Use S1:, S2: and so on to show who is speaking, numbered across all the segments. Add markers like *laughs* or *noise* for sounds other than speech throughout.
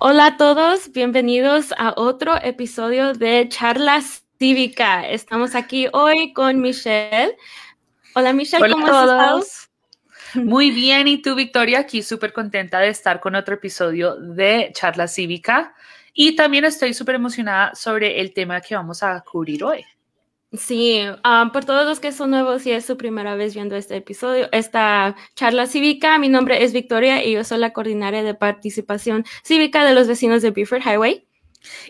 S1: Hola a todos, bienvenidos a otro episodio de Charlas Cívica. Estamos aquí hoy con Michelle. Hola Michelle, ¿cómo Estás? Muy bien, y tú Victoria, aquí súper contenta de estar con otro
S2: episodio de Charla Cívica. Y también estoy súper emocionada sobre el tema que vamos a cubrir hoy.
S1: Sí, por todos los que son nuevos y es su primera vez viendo este episodio, esta charla cívica, mi nombre es Victoria y yo soy la coordinaria de participación cívica de los vecinos de Beaufort Highway.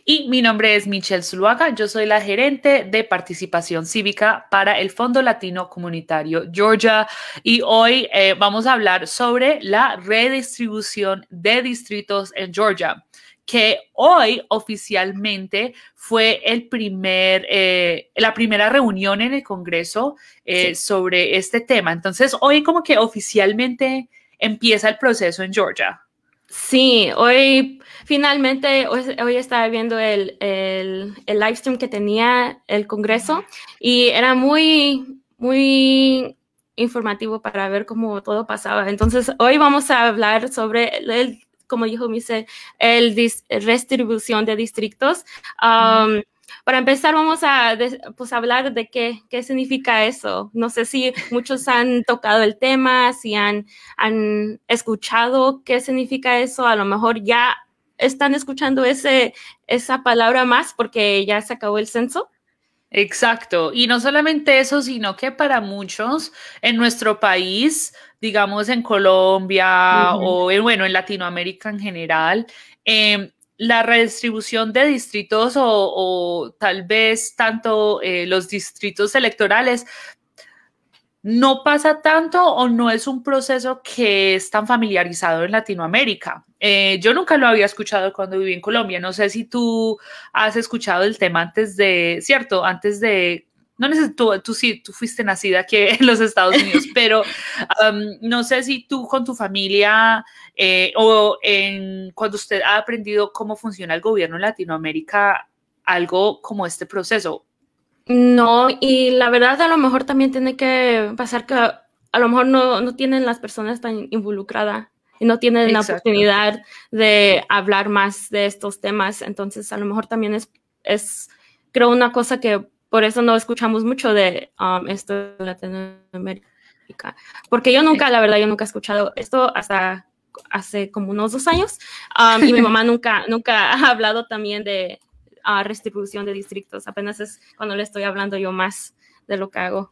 S1: Y mi nombre es Michelle Zuluaga,
S2: yo soy la gerente de participación cívica para el Fondo Latino Comunitario Georgia y hoy eh, vamos a hablar sobre la redistribución de distritos en Georgia que hoy oficialmente fue el primer, eh, la primera reunión en el Congreso eh, sobre este tema. Entonces, hoy como que oficialmente empieza el proceso en Georgia.
S1: Sí, hoy finalmente, hoy, estaba viendo el, el, el live stream que tenía el Congreso y era muy, muy informativo para ver cómo todo pasaba. Entonces, hoy vamos a hablar sobre el como dijo Mise, el redistribución de distritos. Um, para empezar, vamos a pues, hablar de qué, qué, significa eso. No sé si muchos han tocado el tema, si han, han escuchado qué significa eso. A lo mejor ya están escuchando ese, esa palabra más porque ya se acabó el censo. Exacto. Y no solamente eso, sino que para muchos en
S2: nuestro país, digamos en Colombia o en, eh, bueno, en Latinoamérica en general, em, la redistribución de distritos o, tal vez tanto eh, los distritos electorales no pasa tanto o no es un proceso que es tan familiarizado en Latinoamérica. Eh, yo nunca lo había escuchado cuando viví en Colombia. No sé si tú has escuchado el tema antes de, cierto, antes de, no necesito, tú sí, tú fuiste nacida aquí en los Estados Unidos, *laughs* pero no sé si tú con tu familia eh, o en, cuando usted ha aprendido cómo funciona el gobierno en Latinoamérica, algo como este
S1: proceso. No, y la verdad a lo mejor también tiene que pasar que a lo mejor no, tienen las personas tan involucradas y no tienen la oportunidad de hablar más de estos temas. Entonces, a lo mejor también es, es creo, una cosa que por eso no escuchamos mucho de um, esto de Latinoamérica. Porque yo nunca, la verdad, yo nunca he escuchado esto hasta hace como unos dos años. Um, y mi *laughs* mamá nunca, nunca ha hablado también de, a redistribución de distritos. Apenas es cuando le estoy hablando yo más de lo que hago.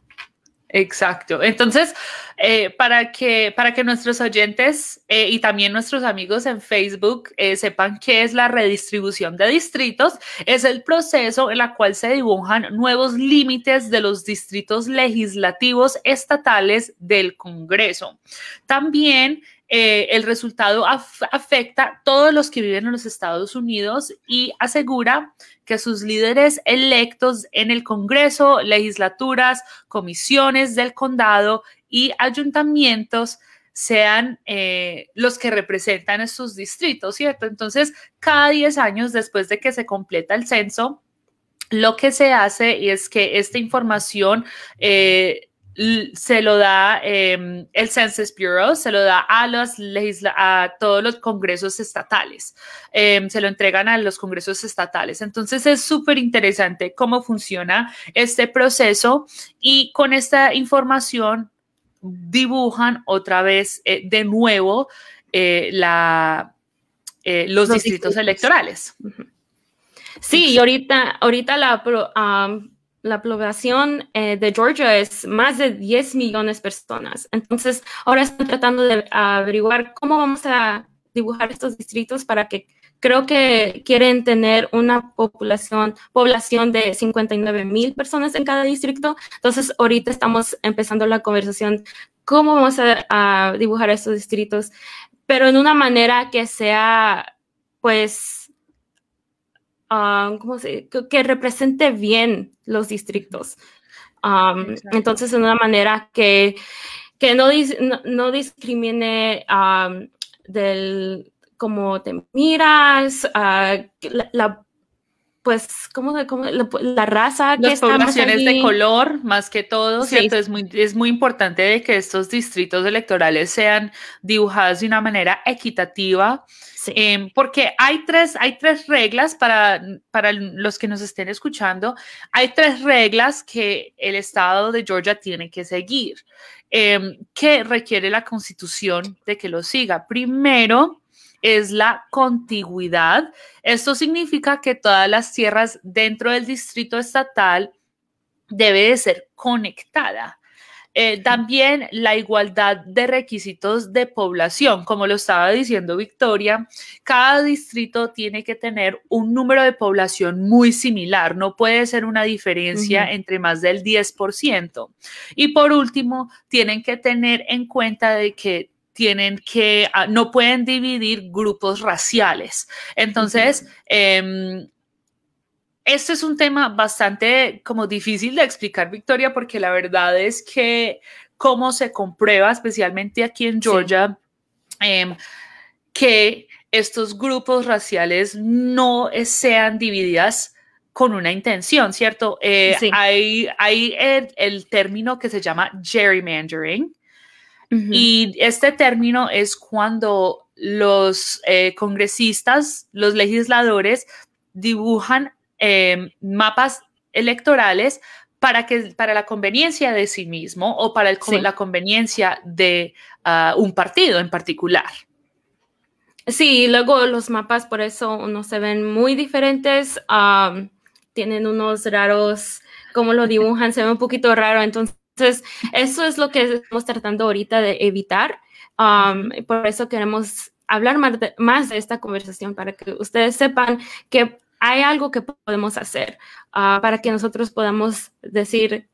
S1: Exacto. Entonces,
S2: eh, para, que, para que nuestros oyentes eh, y también nuestros amigos en Facebook eh, sepan qué es la redistribución de distritos, es el proceso en la cual se dibujan nuevos límites de los distritos legislativos estatales del Congreso. También eh, el resultado afecta a todos los que viven en los Estados Unidos y asegura que sus líderes electos en el Congreso, legislaturas, comisiones del condado y ayuntamientos sean eh, los que representan estos distritos, ¿cierto? Entonces, cada 10 años después de que se completa el censo, lo que se hace es que esta información eh, se lo da em, el Census Bureau, se lo da a, los a todos los congresos estatales, em, se lo entregan a los congresos estatales. Entonces es súper interesante cómo funciona este proceso y con esta información dibujan otra vez eh, de nuevo eh, la, eh, los, distritos,
S1: electorales. Sí, y ahorita, ahorita la, la población eh, de Georgia es más de 10 millones de personas. Entonces, ahora están tratando de averiguar cómo vamos a dibujar estos distritos para que creo que quieren tener una población, población de 59 mil personas en cada distrito. Entonces, ahorita estamos empezando la conversación, cómo vamos a dibujar estos distritos, pero en una manera que sea, pues, um, que, represente bien los distritos. entonces, en una manera que, no, no, discrimine del cómo te miras, ah, la pues, ¿cómo, pues, la, raza que Las poblaciones de
S2: color, más que todo, Es muy, es muy importante de que estos distritos electorales sean dibujados de una manera equitativa, em, porque hay tres, hay tres reglas para, para los que nos estén escuchando, hay tres reglas que el Estado de Georgia tiene que seguir, em, que requiere la Constitución de que lo siga. Primero, es la contigüidad. Esto significa que todas las tierras dentro del distrito estatal debe de ser conectada. Eh, también la igualdad de requisitos de población. Como lo estaba diciendo Victoria, cada distrito tiene que tener un número de población muy similar. No puede ser una diferencia entre más del 10%. Y por último, tienen que tener en cuenta de que tienen que, ah, no pueden dividir grupos raciales. Entonces, este es un tema bastante como difícil de explicar, Victoria, porque la verdad es que cómo se comprueba, especialmente aquí en Georgia, em, que estos grupos raciales no sean divididas con una intención, ¿cierto? Eh, hay, hay el, término que se llama gerrymandering,
S1: y
S2: este término es cuando los eh, congresistas, los legisladores, dibujan em, mapas electorales para, que, para la conveniencia de sí mismo o para la conveniencia de ah, un
S1: partido en particular. Sí, luego los mapas por eso no se ven muy diferentes, tienen unos raros, como lo dibujan, se ve un poquito raro, entonces entonces, eso es lo que estamos tratando ahorita de evitar. por eso queremos hablar más de, esta conversación para que ustedes sepan que hay algo que podemos hacer ah, para que nosotros podamos decir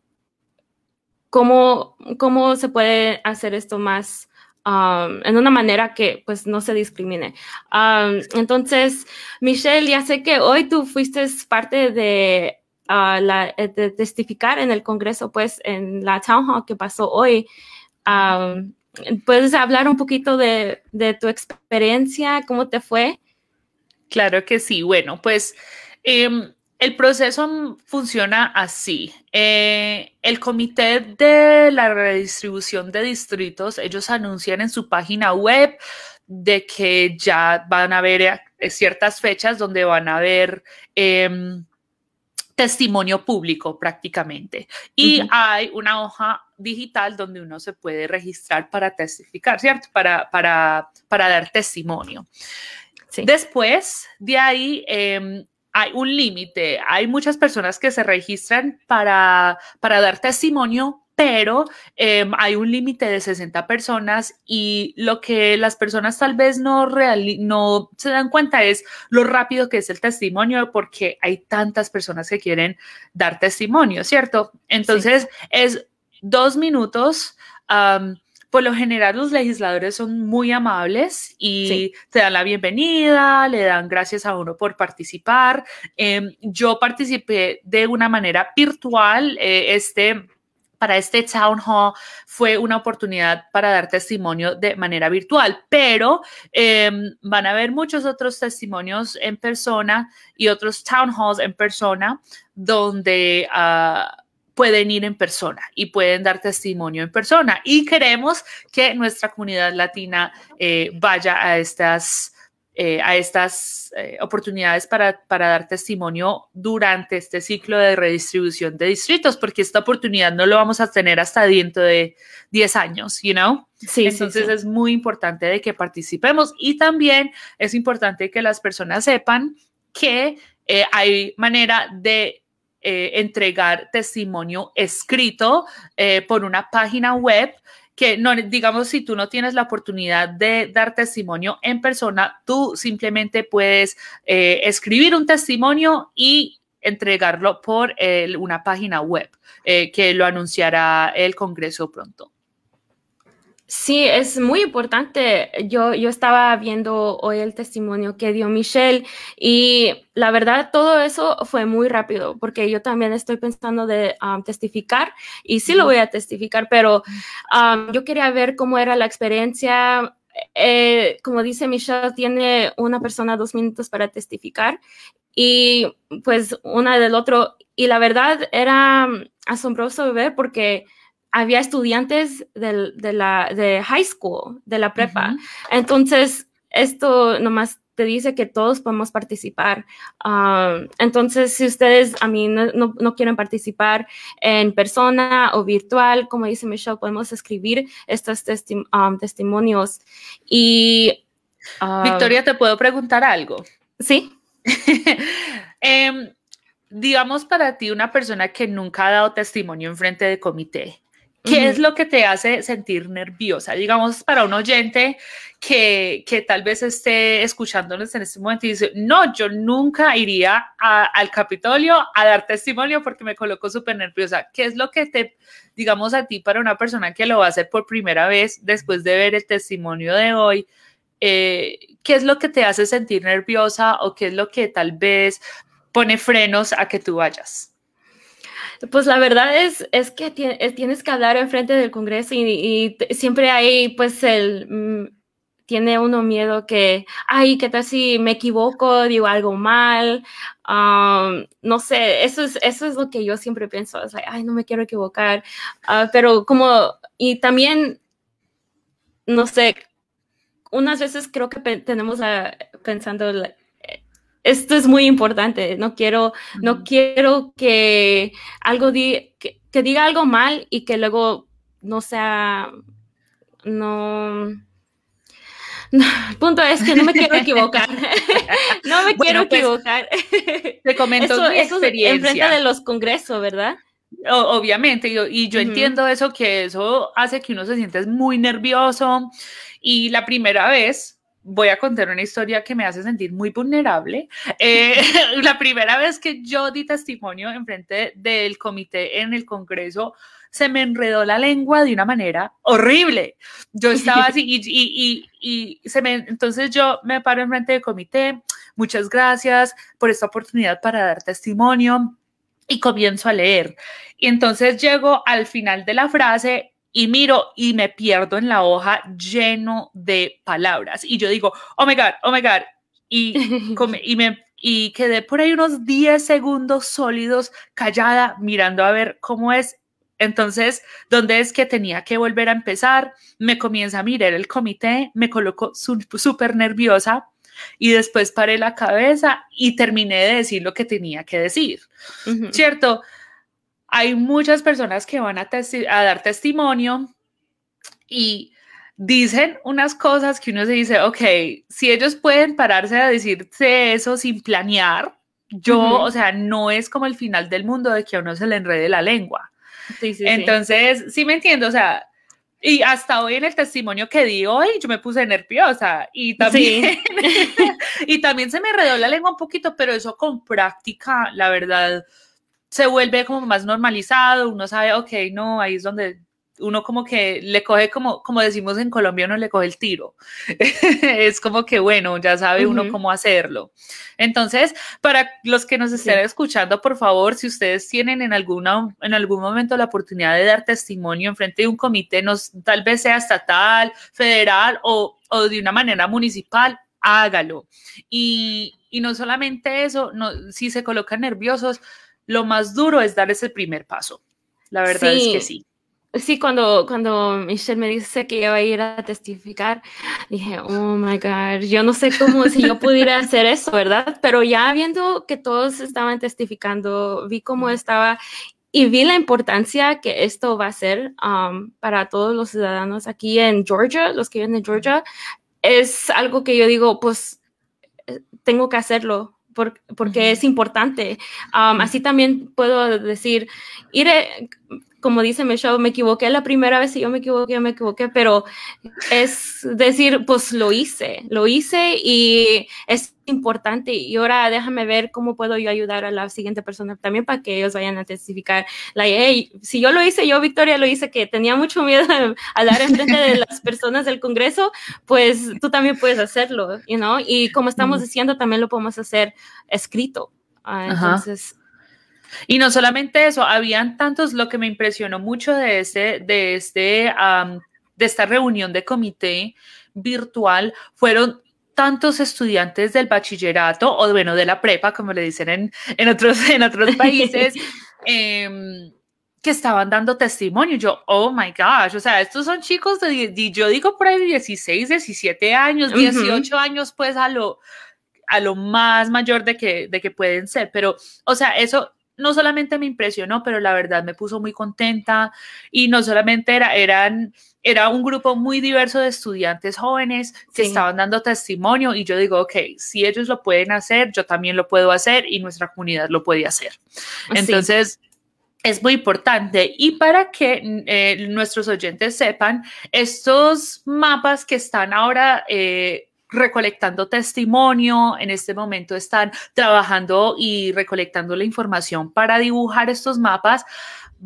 S1: cómo, cómo se puede hacer esto más en una manera que pues no se discrimine. entonces, Michelle, ya sé que hoy tú fuiste parte de Ah, la, eh, de testificar en el Congreso, pues en la town hall que pasó hoy. ¿Puedes hablar un poquito de, tu experiencia? ¿Cómo te fue? Claro que sí. Bueno, pues em, el proceso
S2: funciona así. Eh, el comité de la redistribución de distritos, ellos anuncian en su página web de que ya van a haber eh, ciertas fechas donde van a haber... Em, testimonio público prácticamente. Y hay una hoja digital donde uno se puede registrar para testificar, ¿cierto? Para, para, para dar testimonio. Después de ahí em, hay un límite. Hay muchas personas que se registran para, para dar testimonio pero em, hay un límite de 60 personas y lo que las personas tal vez no, no se dan cuenta es lo rápido que es el testimonio porque hay tantas personas que quieren dar testimonio, ¿cierto? Entonces es dos minutos. por lo general los legisladores son muy amables y te dan la bienvenida, le dan gracias a uno por participar. Em, yo participé de una manera virtual. Eh, este para este town hall fue una oportunidad para dar testimonio de manera virtual, pero em, van a haber muchos otros testimonios en persona y otros town halls en persona donde... Ah, pueden ir en persona y pueden dar testimonio en persona. Y queremos que nuestra comunidad latina eh, vaya a estas eh, a estas eh, oportunidades para, para, dar testimonio durante este ciclo de redistribución de distritos, porque esta oportunidad no lo vamos a tener hasta dentro de 10 años, you know? Sí, Entonces es muy importante de que participemos y también es importante que las personas sepan que eh, hay manera de entregar testimonio escrito por una página web que no, digamos, si tú no tienes la oportunidad de dar testimonio en persona, tú simplemente puedes eh, escribir un testimonio y entregarlo por una página web eh, que lo anunciará el Congreso pronto.
S1: Sí, es muy importante. Yo, yo estaba viendo hoy el testimonio que dio Michelle y la verdad todo eso fue muy rápido porque yo también estoy pensando de um, testificar y sí lo voy a testificar, pero um, yo quería ver cómo era la experiencia eh, como dice Michelle, tiene una persona dos minutos para testificar y pues una del otro. Y la verdad era um, asombroso ver porque había estudiantes de, la, high school, de la prepa. Entonces, esto nomás te dice que todos podemos participar. Um, entonces, si ustedes a mí no, quieren participar en persona o virtual, como dice Michelle, podemos escribir estos um, testimonios. Y. Um, Victoria,
S2: ¿te puedo preguntar algo?
S1: Sí. *laughs* Em, digamos para ti,
S2: una persona que nunca ha dado testimonio en frente de comité, ¿Qué es lo que te hace sentir nerviosa? Digamos, para un oyente que, que, tal vez esté escuchándonos en este momento y dice, no, yo nunca iría al Capitolio a dar testimonio porque me coloco súper nerviosa. ¿Qué es lo que te, digamos, a ti para una persona que lo va a hacer por primera vez después de ver el testimonio de hoy? Eh, ¿Qué es lo que te hace sentir nerviosa o qué es lo que tal vez pone frenos a que tú vayas?
S1: Pues la verdad es, es que tienes que hablar enfrente del Congreso y, siempre hay pues el... Mm, tiene uno miedo que, ay, ¿qué tal si me equivoco, digo algo mal? Um, no sé, eso es, eso es lo que yo siempre pienso, es ay, no me quiero equivocar, ah, pero como, y también, no sé, unas veces creo que tenemos pensando esto es muy importante. No quiero, no quiero que algo di, que, diga algo mal y que luego no sea, no. *laughs* punto es que no me quiero equivocar. *laughs* no me quiero pues, equivocar. Te comento eso, sería Eso enfrente de los
S2: congresos, ¿verdad? obviamente, y yo, entiendo eso, que eso hace que uno se siente muy nervioso. Y la primera vez voy a contar una historia que me hace sentir muy vulnerable. Eh, *laughs* la primera vez que yo di testimonio en frente del comité en el Congreso, se me enredó la lengua de una manera horrible. Yo estaba así y, se me, entonces yo me paro en frente del comité. Muchas gracias por esta oportunidad para dar testimonio y comienzo a leer. Y entonces llego al final de la frase y miro y me pierdo en la hoja lleno de palabras. Y yo digo, oh my God, oh my God. Y, *laughs* me, y quedé por ahí unos 10 segundos sólidos callada mirando a ver cómo es. Entonces, ¿dónde es que tenía que volver a empezar? Me comienza a mirar el comité, me coloco súper nerviosa y después paré la cabeza y terminé de decir lo que tenía que decir, ¿cierto? hay muchas personas que van a, a dar testimonio y dicen unas cosas que uno se dice, ok, si ellos pueden pararse a decirse eso sin planear,
S1: yo, o sea,
S2: no es como el final del mundo de que a uno se le enrede la lengua. Sí, sí, Entonces, sí. me entiendo, o sea, y hasta hoy en el testimonio que di hoy, yo me puse nerviosa y también, *laughs* y también se me enredó la lengua un poquito, pero eso con práctica, la verdad, se vuelve como más normalizado, uno sabe, ok, no, ahí es donde uno como que le coge como, como decimos en Colombia, uno le coge el tiro. *laughs* es como que bueno, ya sabe uno cómo hacerlo. Entonces, para los que nos estén escuchando, por favor, si ustedes tienen en alguna, en algún momento la oportunidad de dar testimonio en frente de un comité, nos, tal vez sea estatal, federal o, o de una manera municipal, hágalo. Y, y no solamente eso, no, si se colocan nerviosos, lo más duro es dar ese primer paso. La verdad es que sí.
S1: Sí, cuando, cuando Michelle me dice que iba a ir a testificar, dije, oh my God, yo no sé cómo si yo pudiera hacer eso, ¿verdad? Pero ya viendo que todos estaban testificando, vi cómo estaba y vi la importancia que esto va a ser um, para todos los ciudadanos aquí en Georgia, los que viven en Georgia. Es algo que yo digo, pues eh, tengo que hacerlo, porque es importante. así también puedo decir, ir, eh, como dice Michelle, me equivoqué la primera vez y yo me equivoqué, me equivoqué, pero es decir, pues lo hice, lo hice y es importante. Y ahora déjame ver cómo puedo yo ayudar a la siguiente persona también para que ellos vayan a testificar. si yo lo hice, yo Victoria lo hice, que tenía mucho miedo *laughs* a hablar en frente de las personas del Congreso, pues tú también puedes hacerlo, you know? Y como estamos diciendo, también lo podemos hacer escrito. Ah, entonces, y no
S2: solamente eso, habían tantos, lo que me impresionó mucho de, ese de, este, de esta reunión de comité virtual fueron tantos estudiantes del bachillerato o bueno, de la prepa, como le dicen en, en otros, en otros *laughs* países, em, que estaban dando testimonio. Yo, oh my gosh, o sea, estos son chicos de, yo digo por ahí 16, 17 años, 18 años, pues a lo, a lo más mayor de que, de que pueden ser, pero, o sea, eso no solamente me impresionó, pero la verdad me puso muy contenta y no solamente era, eran, era un grupo muy diverso de estudiantes jóvenes que estaban dando testimonio y yo digo, ok, si ellos lo pueden hacer, yo también lo puedo hacer y nuestra comunidad lo puede hacer. Entonces, es muy importante. Y para que eh, nuestros oyentes sepan, estos mapas que están ahora... Eh, recolectando testimonio, en este momento están trabajando y recolectando la información para dibujar estos mapas.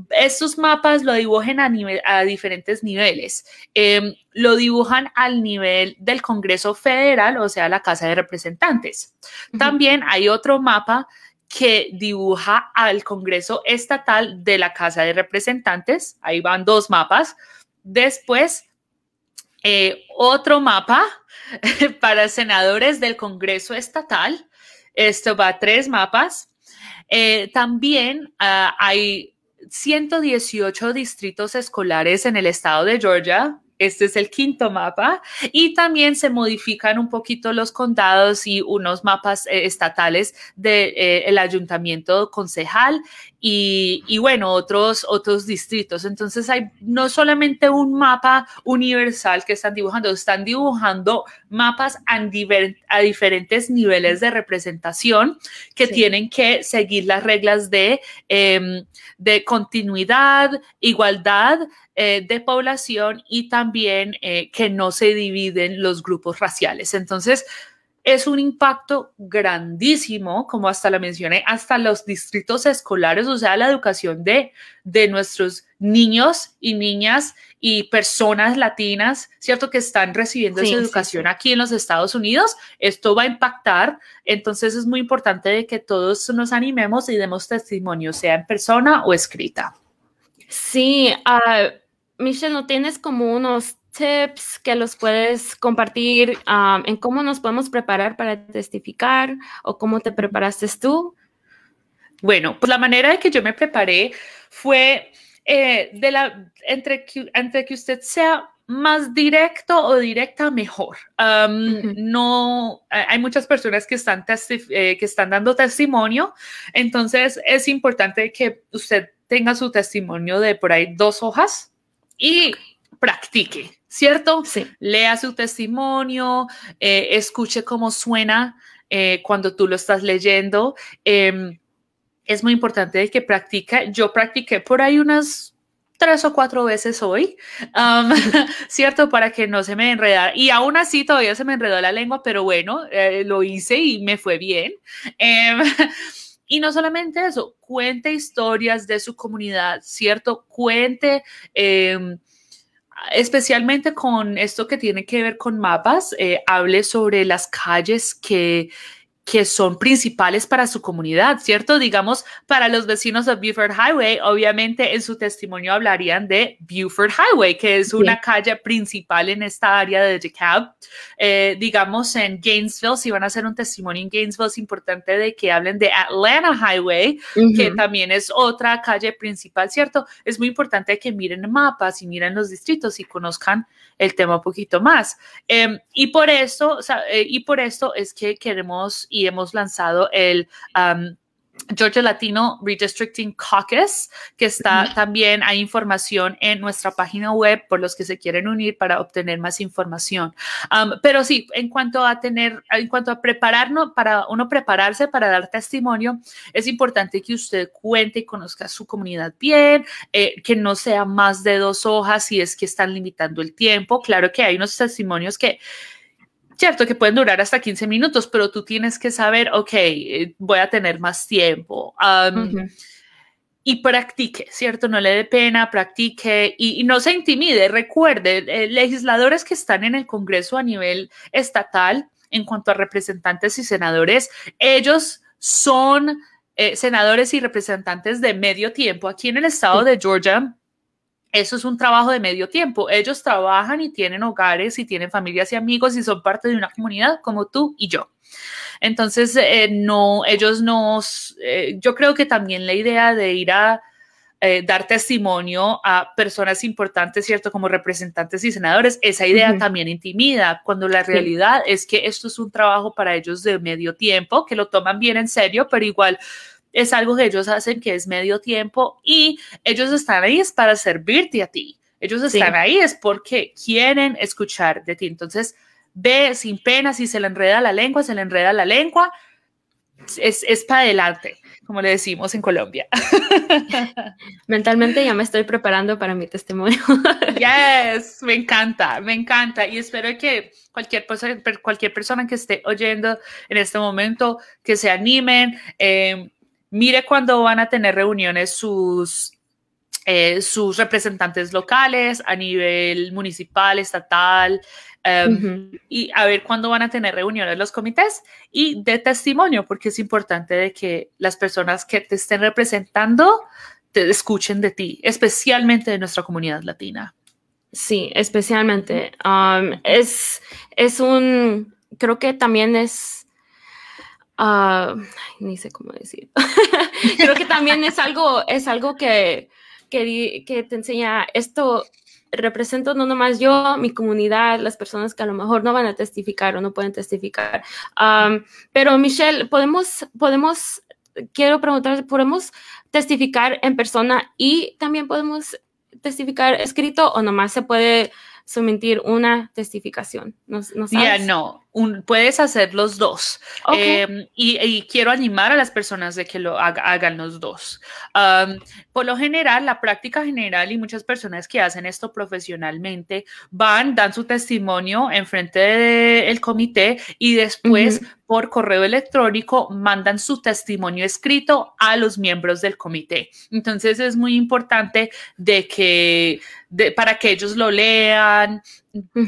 S2: Estos mapas lo dibujen a, diferentes niveles. Em, lo dibujan al nivel del Congreso Federal, o sea, la Casa de Representantes. También hay otro mapa que dibuja al Congreso Estatal de la Casa de Representantes. Ahí van dos mapas. Después eh, otro mapa *laughs* para senadores del Congreso Estatal. Esto va a tres mapas. Eh, también ah, hay 118 distritos escolares en el estado de Georgia. Este es el quinto mapa. Y también se modifican un poquito los condados y unos mapas eh, estatales del de, ayuntamiento concejal y, bueno, otros, otros distritos. Entonces hay no solamente un mapa universal que están dibujando, están dibujando mapas a diferentes niveles de representación que tienen que seguir las reglas de, em, de continuidad, igualdad eh, de población y también eh, que no se dividen los grupos raciales. Entonces, es un impacto grandísimo, como hasta la mencioné, hasta los distritos escolares, o sea, la educación de, de nuestros niños y niñas y personas latinas, ¿cierto? Que están recibiendo su esa educación aquí en los Estados Unidos. Esto va a impactar, entonces es muy importante de que todos nos animemos y demos testimonio, sea en persona o escrita.
S1: Sí, ah, Michelle, ¿no tienes como unos tips que los puedes compartir um, en cómo nos podemos preparar para testificar o cómo te preparaste tú?
S2: Bueno, pues la manera de que yo me preparé fue eh, de la, entre, que, entre que usted sea más directo o directa, mejor. Um, no, hay muchas personas que están, eh, que están dando testimonio, entonces es importante que usted tenga su testimonio de por ahí dos hojas y practique, ¿cierto? Sí. Lea su testimonio, eh, escuche cómo suena eh, cuando tú lo estás leyendo. Em, es muy importante que practique. Yo practiqué por ahí unas tres o cuatro veces hoy, *laughs* ¿cierto? Para que no se me enredara. Y aún así todavía se me enredó la lengua, pero bueno, eh, lo hice y me fue bien. Em, *laughs* y no solamente eso, cuente historias de su comunidad, ¿cierto? Cuente em, especialmente con esto que tiene que ver con mapas, eh, hable sobre las calles que que son principales para su comunidad, ¿cierto? Digamos, para los vecinos de Buford Highway, obviamente en su testimonio hablarían de Buford Highway, que es una calle principal en esta área de DeKalb. Eh, digamos, en Gainesville, si van a hacer un testimonio en Gainesville, es importante de que hablen de Atlanta Highway, que también es otra calle principal, ¿cierto? Es muy importante que miren mapas y miren los distritos y conozcan el tema un poquito más. Em, y por eso, eh, y por esto es que queremos y hemos lanzado el... Um, Georgia Latino Redistricting Caucus, que está también, hay información en nuestra página web por los que se quieren unir para obtener más información. Um, pero sí, en cuanto a tener, en cuanto a prepararnos, para uno prepararse para dar testimonio, es importante que usted cuente y conozca su comunidad bien, eh, que no sea más de dos hojas si es que están limitando el tiempo. Claro que hay unos testimonios que Cierto que pueden durar hasta 15 minutos, pero tú tienes que saber, ok, eh, voy a tener más tiempo. Y practique, ¿cierto? No le dé pena, practique y, no se intimide. Recuerde, eh, legisladores que están en el Congreso a nivel estatal, en cuanto a representantes y senadores, ellos son eh, senadores y representantes de medio tiempo. Aquí en el estado de Georgia, eso es un trabajo de medio tiempo. Ellos trabajan y tienen hogares y tienen familias y amigos y son parte de una comunidad como tú y yo. Entonces, eh, no, ellos no. Eh, yo creo que también la idea de ir a eh, dar testimonio a personas importantes, ¿cierto? Como representantes y senadores, esa idea también intimida, cuando la realidad es que esto es un trabajo para ellos de medio tiempo, que lo toman bien en serio, pero igual es algo que ellos hacen que es medio tiempo y ellos están ahí es para servirte a ti. Ellos están ahí es porque quieren escuchar de ti. Entonces, ve sin pena, si se le enreda la lengua, se le enreda la lengua, es, es para adelante, como le decimos en Colombia.
S1: *laughs* Mentalmente ya me estoy preparando para mi testimonio. *laughs* yes, me
S2: encanta, me encanta. Y espero que cualquier, cualquier persona que esté oyendo en este momento, que se animen. Em, mire cuándo van a tener reuniones sus, eh, sus representantes locales a nivel municipal, estatal, em, y a ver cuándo van a tener reuniones los comités y de testimonio, porque es importante de que las personas que te estén representando
S1: te escuchen de ti, especialmente de nuestra comunidad latina. Sí, especialmente. es, es un, creo que también es Uh, ni sé cómo decir. *laughs* Creo que también es algo, es algo que, que, te enseña esto. Represento no nomás yo, mi comunidad, las personas que a lo mejor no van a testificar o no pueden testificar. pero Michelle, podemos, podemos, quiero preguntar, ¿podemos testificar en persona y también podemos testificar escrito o nomás se puede someter una testificación? ¿No, no puedes hacer los dos. Em,
S2: y, quiero animar a las personas de que lo hagan los dos. por lo general, la práctica general y muchas personas que hacen esto profesionalmente van, dan su testimonio en frente del comité y después por correo electrónico mandan su testimonio escrito a los miembros del comité. Entonces es muy importante de que, para que ellos lo lean,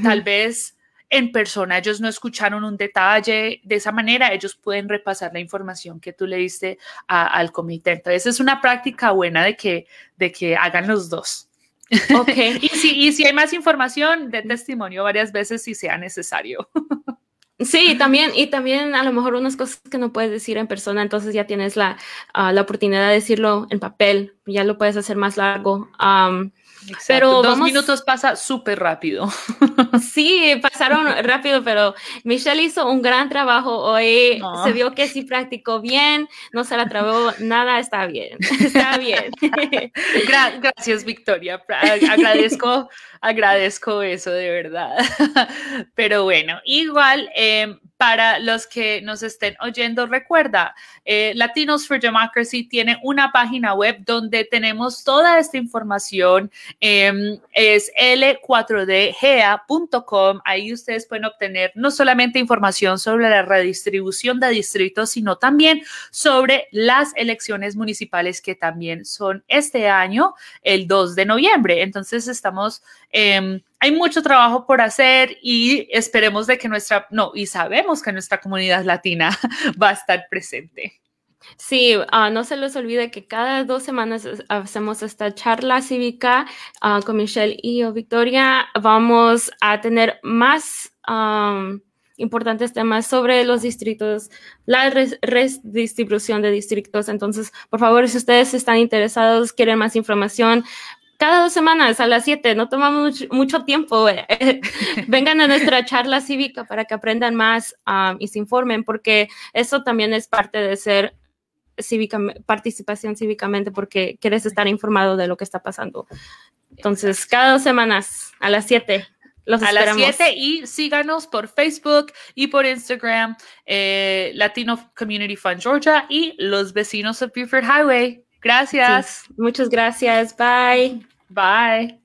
S2: tal vez en persona ellos no escucharon un detalle, de esa manera ellos pueden repasar la información que tú le diste al comité. Entonces es una práctica buena de que, de que hagan los dos. Okay. *laughs* y, si, si hay más información, den testimonio varias veces si sea necesario.
S1: Sí, también, y también a lo mejor unas cosas que no puedes decir en persona, entonces ya tienes la, ah, la oportunidad de decirlo en papel, ya lo puedes hacer más largo. Pero dos minutos pasa súper rápido. *laughs* Sí, pasaron rápido, pero Michelle hizo un gran trabajo hoy. Se vio que sí practicó bien, no se la trabó nada, está bien, *laughs* está bien. *laughs* gracias, Victoria. Agradezco, agradezco eso
S2: de verdad. Pero bueno, igual em, para los que nos estén oyendo, recuerda, eh, Latinos for Democracy tiene una página web donde tenemos toda esta información. Em, es l4dgea.com. Ahí ustedes pueden obtener no solamente información sobre la redistribución de distritos, sino también sobre las elecciones municipales que también son este año, el 2 de noviembre. Entonces estamos... Em, hay mucho trabajo por hacer y esperemos de que nuestra, no, y sabemos que nuestra comunidad latina *laughs* va a estar presente.
S1: Sí, ah, no se les olvide que cada dos semanas hacemos esta charla cívica ah, con Michelle y Victoria. Vamos a tener más importantes temas sobre los distritos, la redistribución de distritos. Entonces, por favor, si ustedes están interesados, quieren más información, cada dos semanas a las 7, no tomamos mucho tiempo. Eh. *laughs* Vengan a nuestra charla cívica para que aprendan más ah, y se informen, porque eso también es parte de ser cívica, participación cívicamente, porque quieres estar informado de lo que está pasando. Entonces, cada dos semanas a las 7. Los a las 7
S2: y síganos por Facebook y por Instagram, eh, Latino Community Fund Georgia y los vecinos de Buford Highway. Gracias. Muchas gracias. Bye. Bye.